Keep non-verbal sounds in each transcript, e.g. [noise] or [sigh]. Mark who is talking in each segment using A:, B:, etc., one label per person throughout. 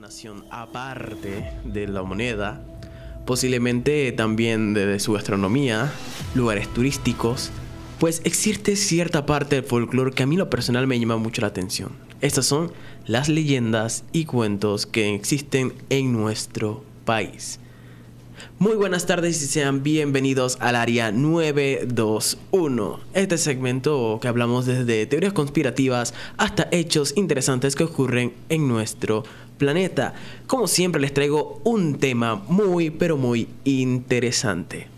A: nación aparte de la moneda, posiblemente también de su gastronomía, lugares turísticos, pues existe cierta parte del folclore que a mí lo personal me llama mucho la atención. Estas son las leyendas y cuentos que existen en nuestro país. Muy buenas tardes y sean bienvenidos al área 921. Este segmento que hablamos desde teorías conspirativas hasta hechos interesantes que ocurren en nuestro país planeta. Como siempre les traigo un tema muy pero muy interesante.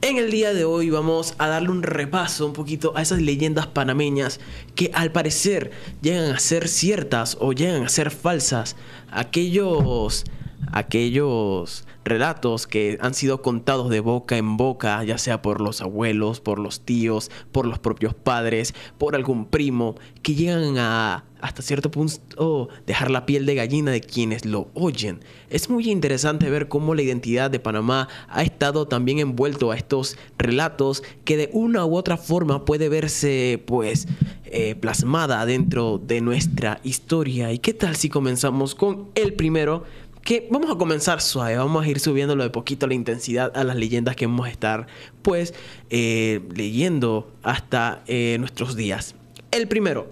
A: En el día de hoy vamos a darle un repaso un poquito a esas leyendas panameñas que al parecer llegan a ser ciertas o llegan a ser falsas. Aquellos aquellos relatos que han sido contados de boca en boca, ya sea por los abuelos, por los tíos, por los propios padres, por algún primo, que llegan a hasta cierto punto dejar la piel de gallina de quienes lo oyen. Es muy interesante ver cómo la identidad de Panamá ha estado también envuelto a estos relatos que de una u otra forma puede verse pues eh, plasmada dentro de nuestra historia. ¿Y qué tal si comenzamos con el primero? que vamos a comenzar suave, vamos a ir subiéndolo de poquito la intensidad a las leyendas que vamos a estar pues eh, leyendo hasta eh, nuestros días. El primero,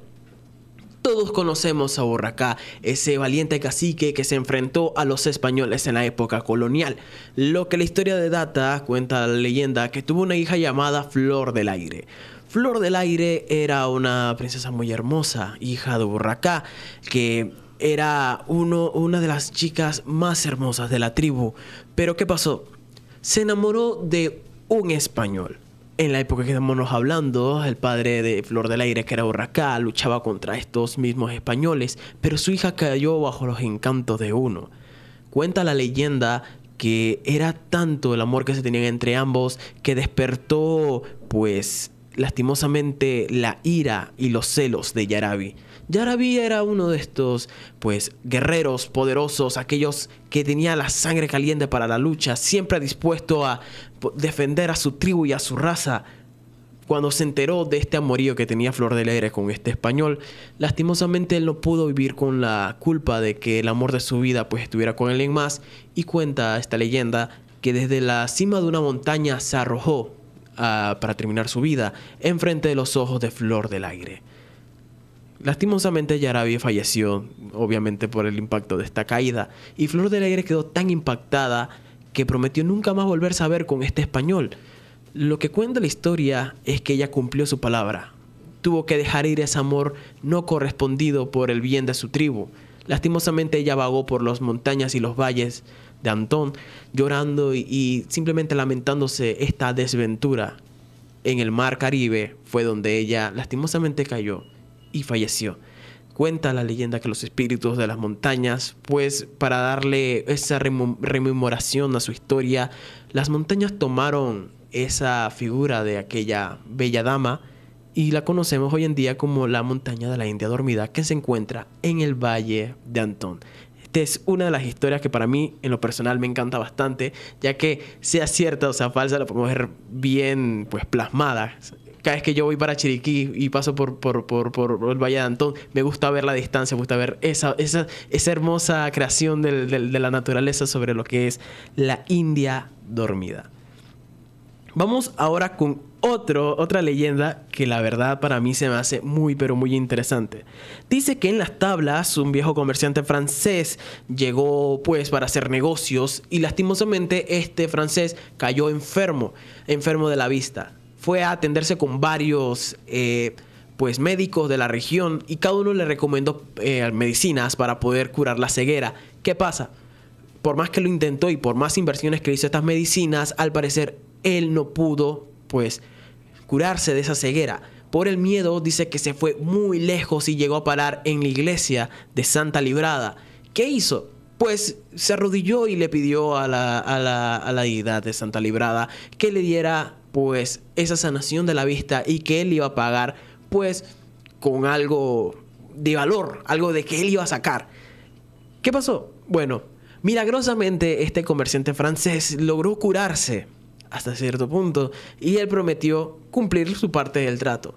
A: todos conocemos a Borracá, ese valiente cacique que se enfrentó a los españoles en la época colonial. Lo que la historia de Data cuenta la leyenda que tuvo una hija llamada Flor del Aire. Flor del Aire era una princesa muy hermosa, hija de Borracá, que era una de las chicas más hermosas de la tribu. Pero ¿qué pasó? Se enamoró de un español. En la época que estamos hablando, el padre de Flor del Aire, que era borracá, luchaba contra estos mismos españoles, pero su hija cayó bajo los encantos de uno. Cuenta la leyenda que era tanto el amor que se tenían entre ambos que despertó, pues, lastimosamente la ira y los celos de Yarabi. Yarabí era uno de estos, pues, guerreros poderosos, aquellos que tenía la sangre caliente para la lucha, siempre dispuesto a defender a su tribu y a su raza. Cuando se enteró de este amorío que tenía Flor del Aire con este español, lastimosamente él no pudo vivir con la culpa de que el amor de su vida pues estuviera con en más y cuenta esta leyenda que desde la cima de una montaña se arrojó ah, para terminar su vida enfrente de los ojos de Flor del Aire. Lastimosamente Yarabi falleció, obviamente por el impacto de esta caída, y Flor del Aire quedó tan impactada que prometió nunca más volver a ver con este español. Lo que cuenta la historia es que ella cumplió su palabra. Tuvo que dejar ir ese amor no correspondido por el bien de su tribu. Lastimosamente ella vagó por las montañas y los valles de Antón, llorando y simplemente lamentándose esta desventura. En el mar Caribe fue donde ella lastimosamente cayó y falleció. Cuenta la leyenda que los espíritus de las montañas, pues para darle esa rememoración a su historia, las montañas tomaron esa figura de aquella bella dama y la conocemos hoy en día como la montaña de la India Dormida que se encuentra en el Valle de Antón. Esta es una de las historias que para mí en lo personal me encanta bastante, ya que sea cierta o sea falsa la podemos ver bien pues plasmada cada vez que yo voy para Chiriquí y paso por, el Valle de Antón, me gusta ver la distancia, me gusta ver esa, esa, hermosa creación de la naturaleza sobre lo que es la India dormida. Vamos ahora con otra leyenda que la verdad para mí se me hace muy pero muy interesante. Dice que en las tablas un viejo comerciante francés llegó pues para hacer negocios y lastimosamente este francés cayó enfermo, enfermo de la vista fue a atenderse con varios eh, pues médicos de la región y cada uno le recomendó eh, medicinas para poder curar la ceguera. ¿Qué pasa? Por más que lo intentó y por más inversiones que hizo estas medicinas, al parecer él no pudo pues curarse de esa ceguera. Por el miedo dice que se fue muy lejos y llegó a parar en la iglesia de Santa Librada. ¿Qué hizo? pues se arrodilló y le pidió a la, a la, a la deidad de Santa Librada que le diera pues esa sanación de la vista y que él iba a pagar pues con algo de valor, algo de que él iba a sacar. ¿Qué pasó? Bueno, milagrosamente este comerciante francés logró curarse hasta cierto punto y él prometió cumplir su parte del trato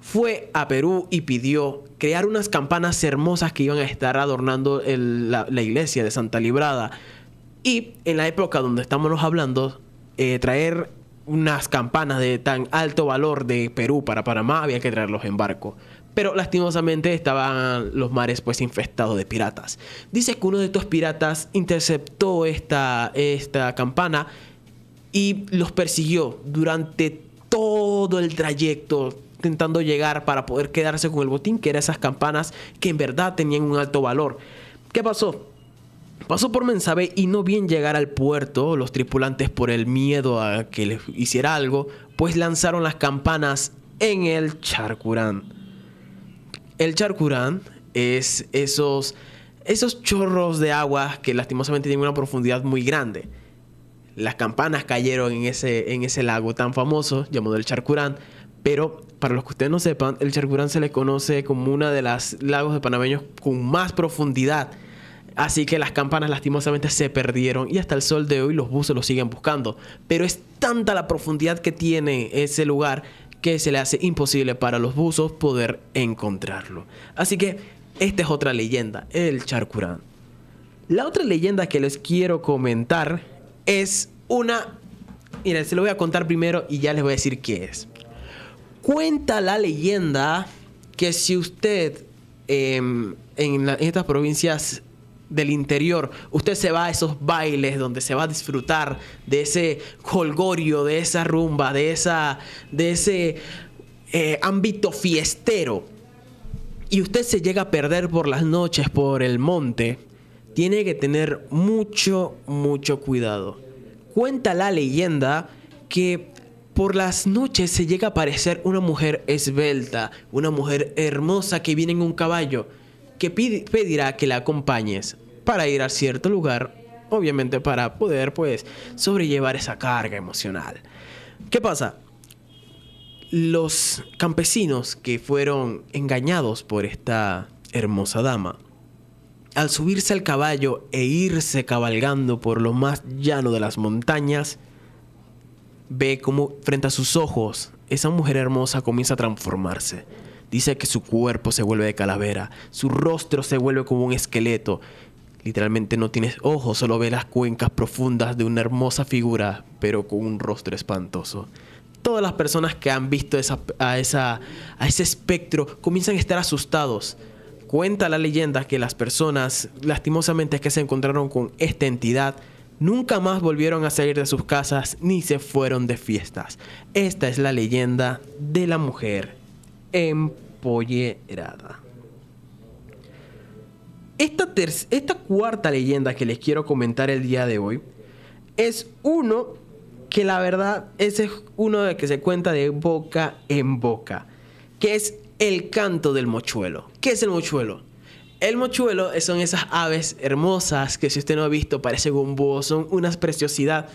A: fue a Perú y pidió crear unas campanas hermosas que iban a estar adornando la, iglesia de Santa Librada. Y en la época donde estamos hablando, eh, traer unas campanas de tan alto valor de Perú para Panamá había que traerlos en barco. Pero lastimosamente estaban los mares pues infestados de piratas. Dice que uno de estos piratas interceptó esta, esta campana y los persiguió durante todo el trayecto intentando llegar para poder quedarse con el botín, que eran esas campanas que en verdad tenían un alto valor. ¿Qué pasó? Pasó por Mensabe y no bien llegar al puerto, los tripulantes por el miedo a que les hiciera algo, pues lanzaron las campanas en el charcurán. El charcurán es esos, esos chorros de agua que lastimosamente tienen una profundidad muy grande. Las campanas cayeron en ese, en ese lago tan famoso llamado el charcurán pero para los que ustedes no sepan, el Charcurán se le conoce como una de las lagos de panameños con más profundidad. Así que las campanas lastimosamente se perdieron y hasta el sol de hoy los buzos lo siguen buscando. Pero es tanta la profundidad que tiene ese lugar que se le hace imposible para los buzos poder encontrarlo. Así que esta es otra leyenda, el Charcurán. La otra leyenda que les quiero comentar es una... Miren, se lo voy a contar primero y ya les voy a decir qué es. Cuenta la leyenda que si usted em, en, estas provincias del interior, usted se va a esos bailes donde se va a disfrutar de ese colgorio, de esa rumba, de, esa, de ese eh, ámbito fiestero, y usted se llega a perder por las noches por el monte, tiene que tener mucho, mucho cuidado. Cuenta la leyenda que por las noches se llega a aparecer una mujer esbelta, una mujer hermosa que viene en un caballo, que pedirá que la acompañes para ir a cierto lugar, obviamente para poder pues sobrellevar esa carga emocional. ¿Qué pasa? Los campesinos que fueron engañados por esta hermosa dama, al subirse al caballo e irse cabalgando por lo más llano de las montañas, ve cómo frente a sus ojos esa mujer hermosa comienza a transformarse. Dice que su cuerpo se vuelve de calavera, su rostro se vuelve como un esqueleto. Literalmente no tienes ojos, solo ve las cuencas profundas de una hermosa figura, pero con un rostro espantoso. Todas las personas que han visto a, esa, a ese espectro comienzan a estar asustados. Cuenta la leyenda que las personas, lastimosamente, que se encontraron con esta entidad, nunca más volvieron a salir de sus casas ni se fueron de fiestas. Esta es la leyenda de la mujer empollerada. Esta, esta cuarta leyenda que les quiero comentar el día de hoy es uno que la verdad es uno de que se cuenta de boca en boca, que es el canto del mochuelo. ¿Qué es el mochuelo? El mochuelo son esas aves hermosas que si usted no ha visto parece un son una preciosidad,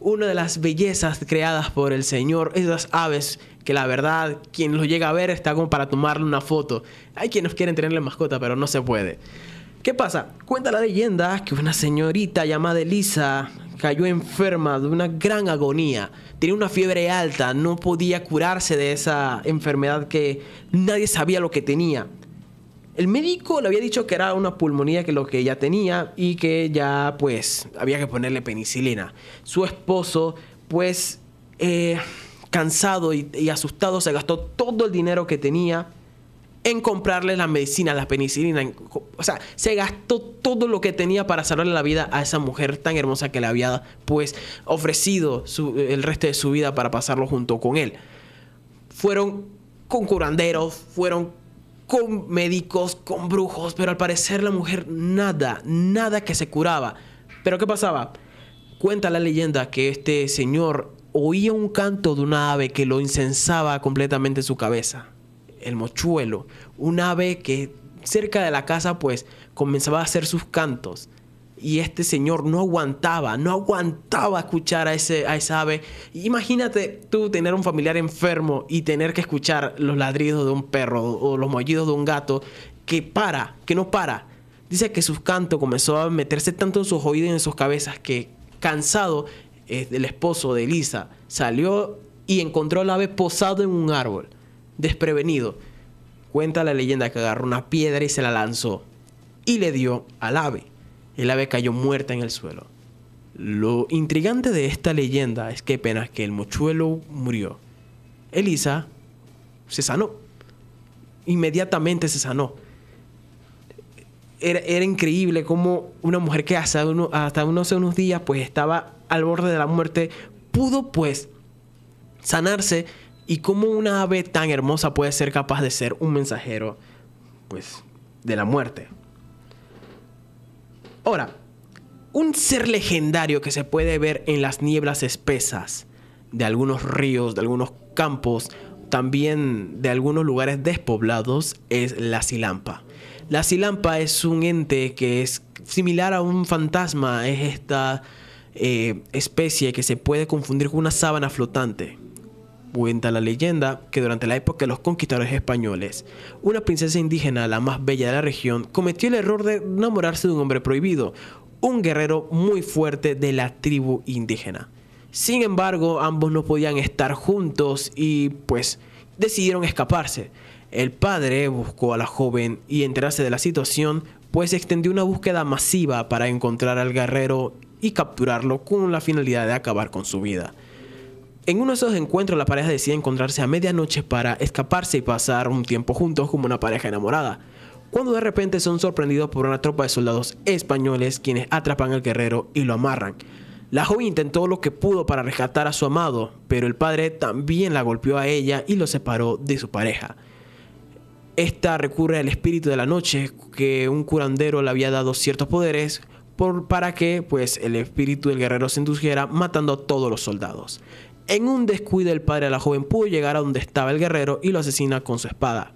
A: una de las bellezas creadas por el Señor, esas aves que la verdad quien lo llega a ver está como para tomarle una foto. Hay quienes quieren tenerle mascota pero no se puede. ¿Qué pasa? Cuenta la leyenda que una señorita llamada Elisa cayó enferma de una gran agonía, tenía una fiebre alta, no podía curarse de esa enfermedad que nadie sabía lo que tenía. El médico le había dicho que era una pulmonía que lo que ella tenía y que ya pues había que ponerle penicilina. Su esposo pues eh, cansado y, asustado se gastó todo el dinero que tenía en comprarle la medicina, la penicilina. o sea, se gastó todo lo que tenía para salvarle la vida a esa mujer tan hermosa que le había pues ofrecido el resto de su vida para pasarlo junto con él. Fueron con curanderos, fueron con médicos, con brujos, pero al parecer la mujer nada, nada que se curaba. Pero ¿qué pasaba? Cuenta la leyenda que este señor oía un canto de una ave que lo incensaba completamente su cabeza. El mochuelo, un ave que cerca de la casa pues comenzaba a hacer sus cantos y este señor no aguantaba, no aguantaba escuchar a, ese, a esa ave. Imagínate tú tener un familiar enfermo y tener que escuchar los ladridos de un perro o los mollidos de un gato que para, que no para. Dice que sus cantos comenzó a meterse tanto en sus oídos y en sus cabezas que, cansado, eh, el esposo de Elisa salió y encontró al ave posado en un árbol, desprevenido. Cuenta la leyenda que agarró una piedra y se la lanzó y le dio al ave. El ave cayó muerta en el suelo. Lo intrigante de esta leyenda es que apenas que el mochuelo murió, Elisa se sanó. Inmediatamente se sanó. Era, increíble cómo una mujer que hasta, hasta unos, unos días pues estaba al borde de la muerte pudo pues sanarse y cómo una ave tan hermosa puede ser capaz de ser un mensajero pues de la muerte Ahora, un ser legendario que se puede ver en las nieblas espesas de algunos ríos, de algunos campos, también de algunos lugares despoblados, es la silampa. La silampa es un ente que es similar a un fantasma, es esta eh, especie que se puede confundir con una sábana flotante. Cuenta la leyenda que durante la época de los conquistadores españoles, una princesa indígena, la más bella de la región, cometió el error de enamorarse de un hombre prohibido, un guerrero muy fuerte de la tribu indígena. Sin embargo, ambos no podían estar juntos y pues decidieron escaparse. El padre buscó a la joven y enterarse de la situación, pues extendió una búsqueda masiva para encontrar al guerrero y capturarlo con la finalidad de acabar con su vida. En uno de esos encuentros la pareja decide encontrarse a medianoche para escaparse y pasar un tiempo juntos como una pareja enamorada, cuando de repente son sorprendidos por una tropa de soldados españoles quienes atrapan al guerrero y lo amarran. La joven intentó lo que pudo para rescatar a su amado, pero el padre también la golpeó a ella y lo separó de su pareja. Esta recurre al espíritu de la noche, que un curandero le había dado ciertos poderes para que pues, el espíritu del guerrero se indujera matando a todos los soldados. En un descuido el padre de la joven pudo llegar a donde estaba el guerrero y lo asesina con su espada.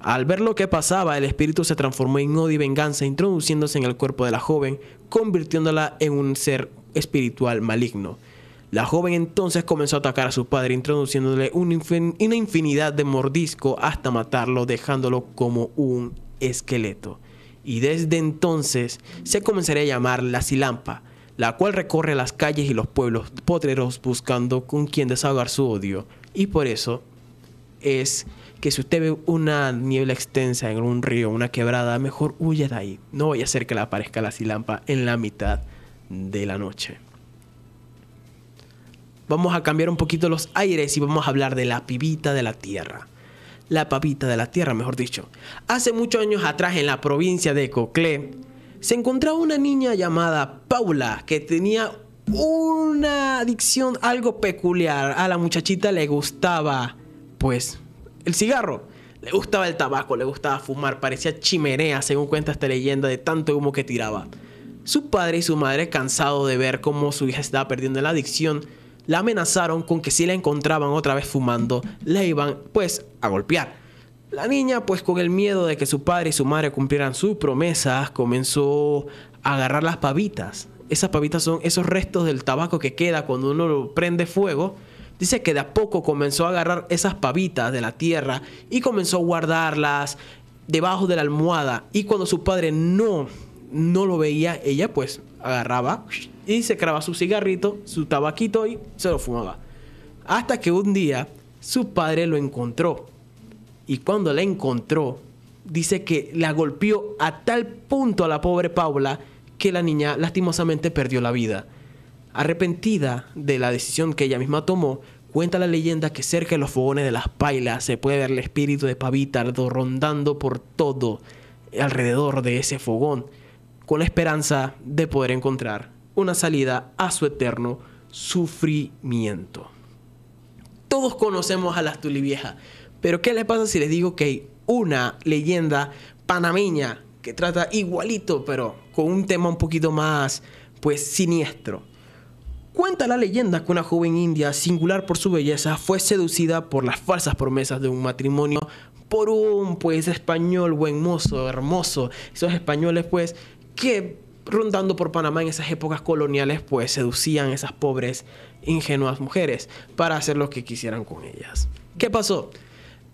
A: Al ver lo que pasaba, el espíritu se transformó en odio y venganza, introduciéndose en el cuerpo de la joven, convirtiéndola en un ser espiritual maligno. La joven entonces comenzó a atacar a su padre, introduciéndole una, una infinidad de mordisco hasta matarlo, dejándolo como un esqueleto. Y desde entonces se comenzaría a llamar la Silampa, la cual recorre las calles y los pueblos potreros buscando con quien desahogar su odio. Y por eso es que si usted ve una niebla extensa en un río, una quebrada, mejor huya de ahí. No vaya a ser que le aparezca la silampa en la mitad de la noche. Vamos a cambiar un poquito los aires y vamos a hablar de la pibita de la tierra. La papita de la tierra, mejor dicho. Hace muchos años atrás en la provincia de Coclé, se encontraba una niña llamada Paula que tenía una adicción algo peculiar. A la muchachita le gustaba, pues, el cigarro. Le gustaba el tabaco, le gustaba fumar, parecía chimenea, según cuenta esta leyenda, de tanto humo que tiraba. Su padre y su madre, cansados de ver cómo su hija estaba perdiendo la adicción, la amenazaron con que si la encontraban otra vez fumando, la iban, pues, a golpear. La niña, pues con el miedo de que su padre y su madre cumplieran sus promesas, comenzó a agarrar las pavitas. Esas pavitas son esos restos del tabaco que queda cuando uno prende fuego. Dice que de a poco comenzó a agarrar esas pavitas de la tierra y comenzó a guardarlas debajo de la almohada. Y cuando su padre no, no lo veía, ella pues agarraba y se craba su cigarrito, su tabaquito y se lo fumaba. Hasta que un día su padre lo encontró y cuando la encontró, dice que la golpeó a tal punto a la pobre Paula que la niña lastimosamente perdió la vida. Arrepentida de la decisión que ella misma tomó, cuenta la leyenda que cerca de los fogones de las pailas se puede ver el espíritu de Pavita rondando por todo alrededor de ese fogón, con la esperanza de poder encontrar una salida a su eterno sufrimiento. Todos conocemos a las Tuliviejas. Pero ¿qué le pasa si les digo que hay una leyenda panameña que trata igualito, pero con un tema un poquito más, pues, siniestro? Cuenta la leyenda que una joven india, singular por su belleza, fue seducida por las falsas promesas de un matrimonio por un, pues, español buen mozo, hermoso. Esos españoles, pues, que rondando por Panamá en esas épocas coloniales, pues seducían a esas pobres, ingenuas mujeres para hacer lo que quisieran con ellas. ¿Qué pasó?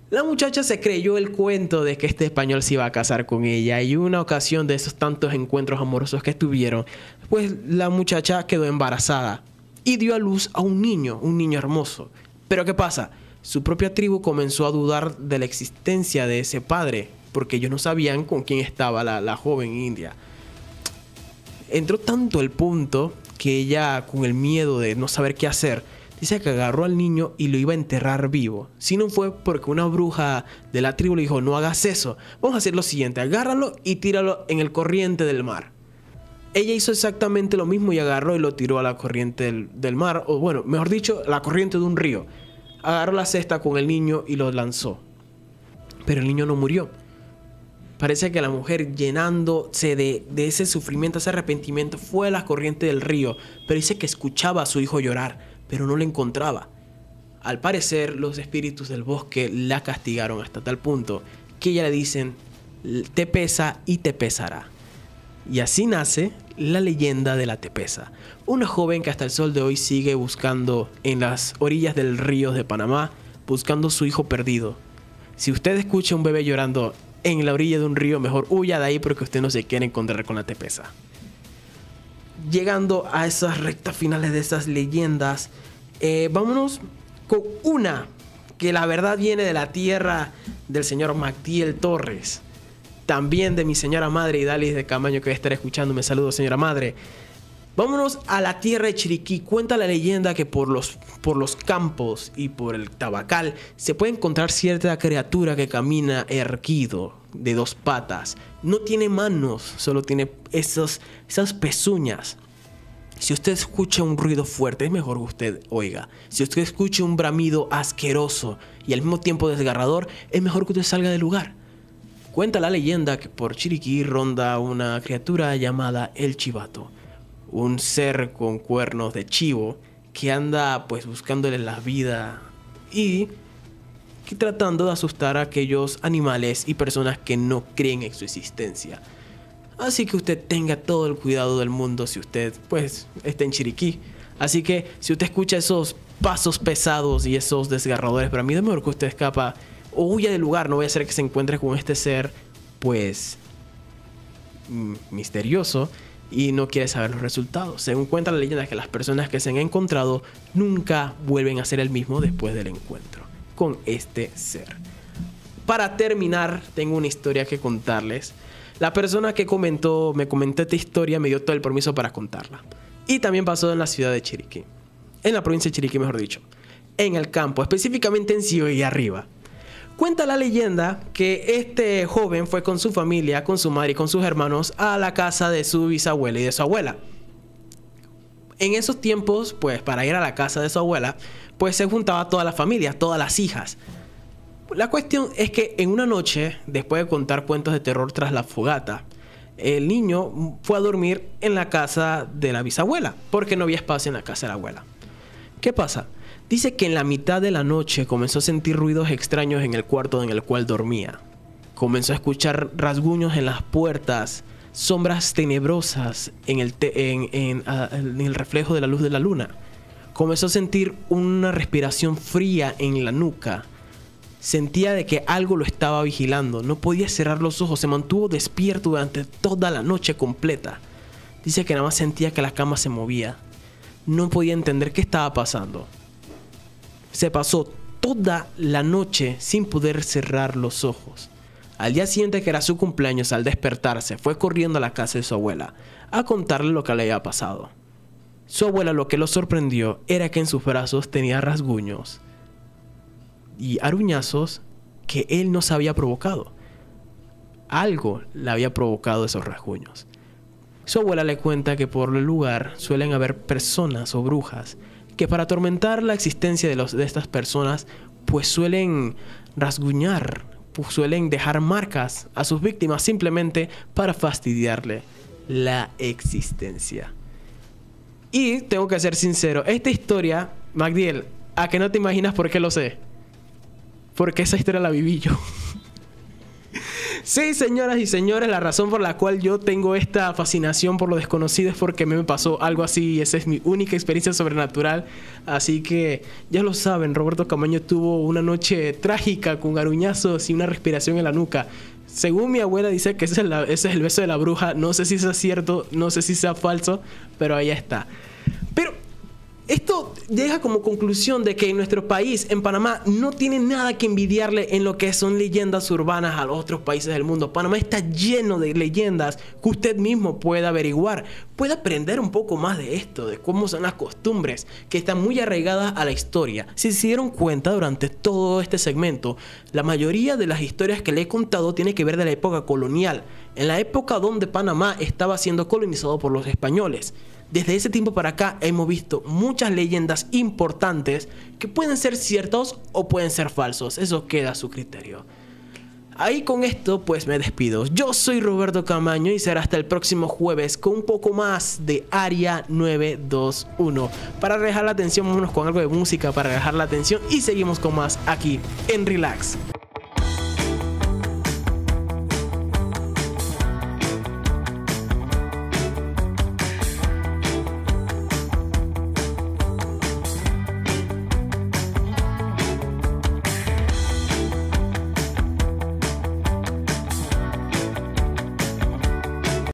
A: La muchacha se creyó el cuento de que este español se iba a casar con ella y una ocasión de esos tantos encuentros amorosos que tuvieron, pues la muchacha quedó embarazada y dio a luz a un niño, un niño hermoso. Pero ¿qué pasa? Su propia tribu comenzó a dudar de la existencia de ese padre, porque ellos no sabían con quién estaba la, la joven india. Entró tanto el punto que ella, con el miedo de no saber qué hacer, dice que agarró al niño y lo iba a enterrar vivo. Si no fue porque una bruja de la tribu le dijo, no hagas eso, vamos a hacer lo siguiente, agárralo y tíralo en el corriente del mar. Ella hizo exactamente lo mismo y agarró y lo tiró a la corriente del, mar, o bueno, mejor dicho, la corriente de un río. Agarró la cesta con el niño y lo lanzó. Pero el niño no murió. Parece que la mujer llenándose de, de ese sufrimiento, ese arrepentimiento, fue a la corriente del río, pero dice que escuchaba a su hijo llorar pero no la encontraba. Al parecer, los espíritus del bosque la castigaron hasta tal punto que ella le dicen, te pesa y te pesará. Y así nace la leyenda de la Tepesa, una joven que hasta el sol de hoy sigue buscando en las orillas del río de Panamá, buscando su hijo perdido. Si usted escucha a un bebé llorando en la orilla de un río, mejor huya de ahí porque usted no se quiere encontrar con la Tepesa llegando a esas rectas finales de esas leyendas, eh, vámonos con una que la verdad viene de la tierra del señor Mactiel Torres. También de mi señora madre Idalis de Camaño que va a estar escuchando. Me saludo, señora madre. Vámonos a la tierra de Chiriquí. Cuenta la leyenda que por los, por los campos y por el tabacal se puede encontrar cierta criatura que camina erguido, de dos patas. No tiene manos, solo tiene esas pezuñas. Si usted escucha un ruido fuerte, es mejor que usted oiga. Si usted escucha un bramido asqueroso y al mismo tiempo desgarrador, es mejor que usted salga del lugar. Cuenta la leyenda que por Chiriquí ronda una criatura llamada el chivato, un ser con cuernos de chivo que anda pues buscándole la vida y tratando de asustar a aquellos animales y personas que no creen en su existencia. Así que usted tenga todo el cuidado del mundo si usted, pues, está en Chiriquí. Así que si usted escucha esos pasos pesados y esos desgarradores, para mí es mejor que usted escapa o huya del lugar, no voy a hacer que se encuentre con este ser, pues, misterioso y no quiere saber los resultados. Según cuenta la leyenda que las personas que se han encontrado nunca vuelven a ser el mismo después del encuentro con este ser. Para terminar, tengo una historia que contarles. La persona que comentó, me comentó esta historia me dio todo el permiso para contarla. Y también pasó en la ciudad de Chiriquí. En la provincia de Chiriquí, mejor dicho. En el campo, específicamente en Ciudad y arriba. Cuenta la leyenda que este joven fue con su familia, con su madre y con sus hermanos a la casa de su bisabuela y de su abuela. En esos tiempos, pues para ir a la casa de su abuela, pues se juntaba toda la familia, todas las hijas. La cuestión es que en una noche, después de contar cuentos de terror tras la fogata, el niño fue a dormir en la casa de la bisabuela, porque no había espacio en la casa de la abuela. ¿Qué pasa? Dice que en la mitad de la noche comenzó a sentir ruidos extraños en el cuarto en el cual dormía. Comenzó a escuchar rasguños en las puertas, sombras tenebrosas en el, ah, en el reflejo de la luz de la luna comenzó a sentir una respiración fría en la nuca. Sentía de que algo lo estaba vigilando, no podía cerrar los ojos, se mantuvo despierto durante toda la noche completa. Dice que nada más sentía que la cama se movía. No podía entender qué estaba pasando. Se pasó toda la noche sin poder cerrar los ojos. Al día siguiente que era su cumpleaños, al despertarse, fue corriendo a la casa de su abuela a contarle lo que le había pasado. Su abuela lo que lo sorprendió era que en sus brazos tenía rasguños y aruñazos que él no se había provocado. Algo le había provocado esos rasguños. Su abuela le cuenta que por el lugar suelen haber personas o brujas que para atormentar la existencia de, de estas personas pues suelen rasguñar, pues suelen dejar marcas a sus víctimas simplemente para fastidiarle la existencia. Y tengo que ser sincero, esta historia, Magdiel, a que no te imaginas por qué lo sé. Porque esa historia la viví yo. [laughs] sí, señoras y señores, la razón por la cual yo tengo esta fascinación por lo desconocido es porque me pasó algo así y esa es mi única experiencia sobrenatural. Así que ya lo saben, Roberto Camaño tuvo una noche trágica con garuñazos y una respiración en la nuca según mi abuela dice que ese es, el beso de la bruja. No sé si sea cierto, no sé si sea falso, pero ahí está. Pero esto deja como conclusión de que nuestro país, en Panamá, no tiene nada que envidiarle en lo que son leyendas urbanas a los otros países del mundo. Panamá está lleno de leyendas que usted mismo puede averiguar, puede aprender un poco más de esto, de cómo son las costumbres que están muy arraigadas a la historia. Si se dieron cuenta durante todo este segmento, la mayoría de las historias que le he contado tiene que ver de la época colonial, en la época donde Panamá estaba siendo colonizado por los españoles. Desde ese tiempo para acá hemos visto muchas leyendas importantes que pueden ser ciertos o pueden ser falsos, eso queda a su criterio. Ahí con esto pues me despido. Yo soy Roberto Camaño y será hasta el próximo jueves con un poco más de Área 921. Para relajar la atención, vámonos con algo de música para relajar la atención y seguimos con más aquí en Relax.